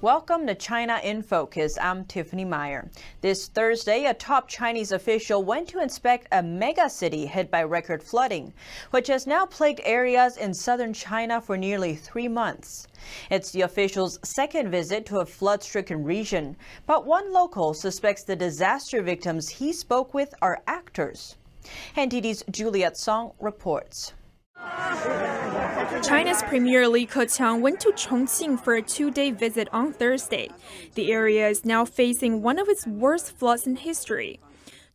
Welcome to China in Focus. I'm Tiffany Meyer. This Thursday, a top Chinese official went to inspect a mega city hit by record flooding, which has now plagued areas in southern China for nearly three months. It's the official's second visit to a flood stricken region, but one local suspects the disaster victims he spoke with are actors. NTD's Juliet Song reports. China's Premier Li Keqiang went to Chongqing for a two-day visit on Thursday. The area is now facing one of its worst floods in history.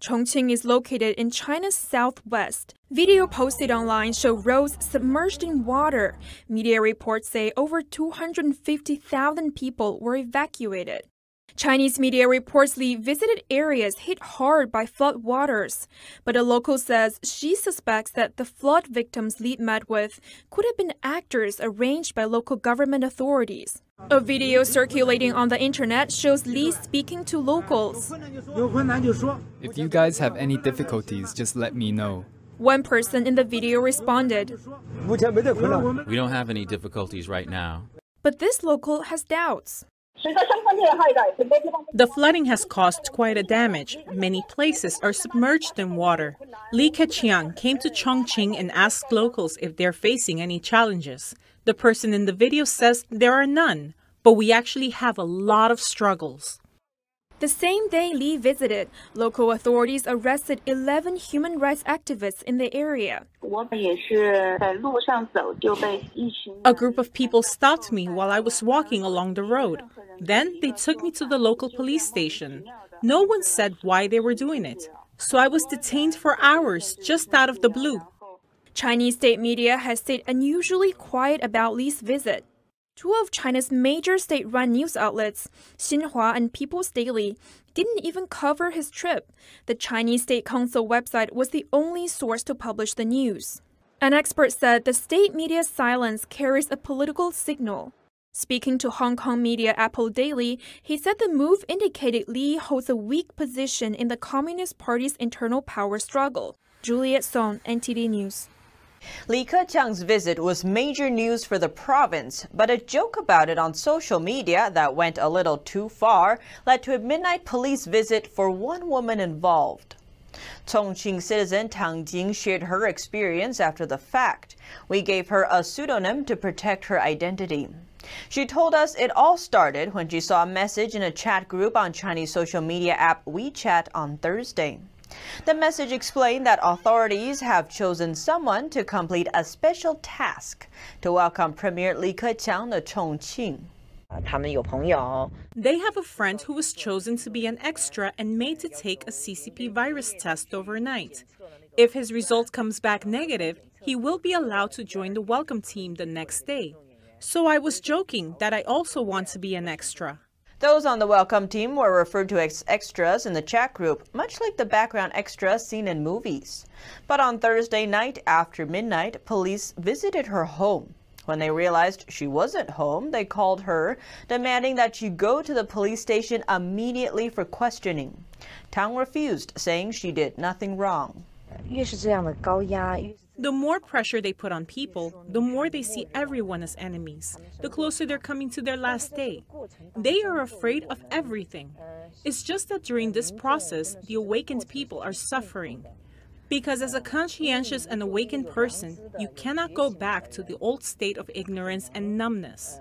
Chongqing is located in China's southwest. Video posted online show roads submerged in water. Media reports say over 250,000 people were evacuated. Chinese media reportedly visited areas hit hard by flood waters, but a local says she suspects that the flood victims Lee met with could have been actors arranged by local government authorities. A video circulating on the internet shows Lee speaking to locals. If you guys have any difficulties, just let me know. One person in the video responded, We don't have any difficulties right now. But this local has doubts. The flooding has caused quite a damage. Many places are submerged in water. Li Keqiang came to Chongqing and asked locals if they're facing any challenges. The person in the video says there are none, but we actually have a lot of struggles. The same day Lee visited, local authorities arrested 11 human rights activists in the area. A group of people stopped me while I was walking along the road. Then they took me to the local police station. No one said why they were doing it. So I was detained for hours just out of the blue. Chinese state media has stayed unusually quiet about Lee's visit. Two of China's major state run news outlets, Xinhua and People's Daily, didn't even cover his trip. The Chinese State Council website was the only source to publish the news. An expert said the state media's silence carries a political signal. Speaking to Hong Kong media Apple Daily, he said the move indicated Lee holds a weak position in the Communist Party's internal power struggle. Juliet Song, NTD News. Li Keqiang's visit was major news for the province, but a joke about it on social media that went a little too far led to a midnight police visit for one woman involved. Chongqing citizen Tang Jing shared her experience after the fact. We gave her a pseudonym to protect her identity. She told us it all started when she saw a message in a chat group on Chinese social media app WeChat on Thursday. The message explained that authorities have chosen someone to complete a special task to welcome Premier Li Keqiang to Chongqing. They have a friend who was chosen to be an extra and made to take a CCP virus test overnight. If his result comes back negative, he will be allowed to join the welcome team the next day. So I was joking that I also want to be an extra. Those on the welcome team were referred to as extras in the chat group, much like the background extras seen in movies. But on Thursday night after midnight, police visited her home. When they realized she wasn't home, they called her, demanding that she go to the police station immediately for questioning. Tang refused, saying she did nothing wrong. The more pressure they put on people, the more they see everyone as enemies, the closer they're coming to their last day. They are afraid of everything. It's just that during this process, the awakened people are suffering. Because as a conscientious and awakened person, you cannot go back to the old state of ignorance and numbness.